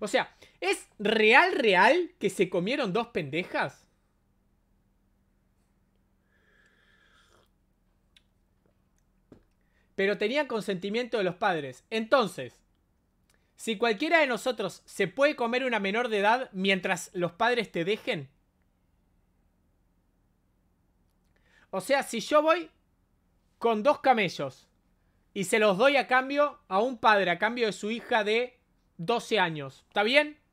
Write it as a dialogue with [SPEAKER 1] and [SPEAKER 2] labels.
[SPEAKER 1] O sea, ¿es real, real que se comieron dos pendejas? Pero tenían consentimiento de los padres. Entonces, si cualquiera de nosotros se puede comer una menor de edad mientras los padres te dejen. O sea, si yo voy con dos camellos y se los doy a cambio a un padre, a cambio de su hija de 12 años. ¿Está bien?